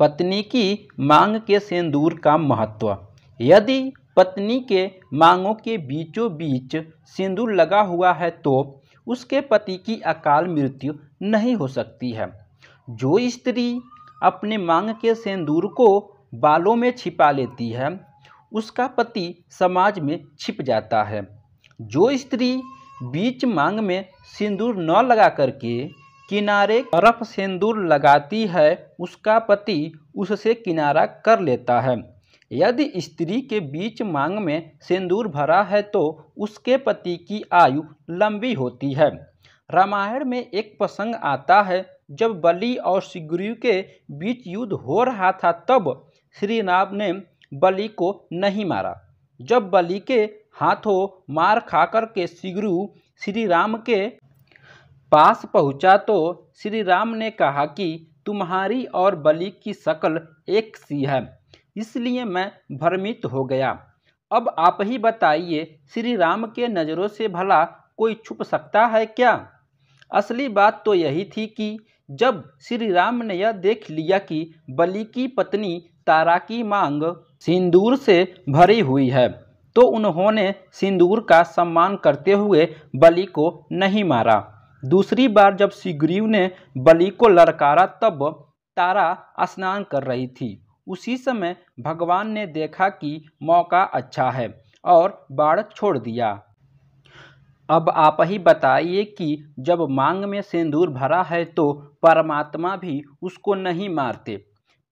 पत्नी की मांग के सिंदूर का महत्व यदि पत्नी के मांगों के बीचों बीच सिंदूर लगा हुआ है तो उसके पति की अकाल मृत्यु नहीं हो सकती है जो स्त्री अपने मांग के सिंदूर को बालों में छिपा लेती है उसका पति समाज में छिप जाता है जो स्त्री बीच मांग में सिंदूर न लगा करके किनारे बर्फ सिंदूर लगाती है उसका पति उससे किनारा कर लेता है यदि स्त्री के बीच मांग में सिंदूर भरा है तो उसके पति की आयु लंबी होती है रामायण में एक प्रसंग आता है जब बलि और सुग्रीव के बीच युद्ध हो रहा था तब श्री राम ने बलि को नहीं मारा जब बलि के हाथों मार खाकर के सुग्रीव श्री राम के पास पहुंचा तो श्री राम ने कहा कि तुम्हारी और बलि की शक्ल एक सी है इसलिए मैं भ्रमित हो गया अब आप ही बताइए श्री राम के नज़रों से भला कोई छुप सकता है क्या असली बात तो यही थी कि जब श्री राम ने यह देख लिया कि बलि की पत्नी तारा की मांग सिंदूर से भरी हुई है तो उन्होंने सिंदूर का सम्मान करते हुए बलि को नहीं मारा दूसरी बार जब सुग्रीव ने बलि को लड़कारा तब तारा स्नान कर रही थी उसी समय भगवान ने देखा कि मौका अच्छा है और बाढ़ छोड़ दिया अब आप ही बताइए कि जब मांग में सिंदूर भरा है तो परमात्मा भी उसको नहीं मारते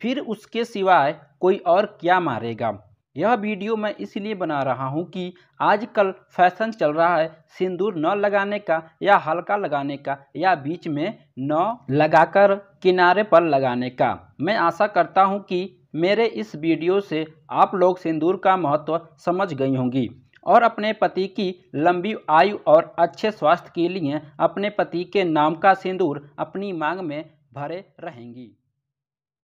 फिर उसके सिवाय कोई और क्या मारेगा यह वीडियो मैं इसलिए बना रहा हूँ कि आजकल फैशन चल रहा है सिंदूर न लगाने का या हल्का लगाने का या बीच में न लगाकर किनारे पर लगाने का मैं आशा करता हूँ कि मेरे इस वीडियो से आप लोग सिंदूर का महत्व समझ गई होंगी और अपने पति की लंबी आयु और अच्छे स्वास्थ्य के लिए अपने पति के नाम का सिंदूर अपनी मांग में भरे रहेंगी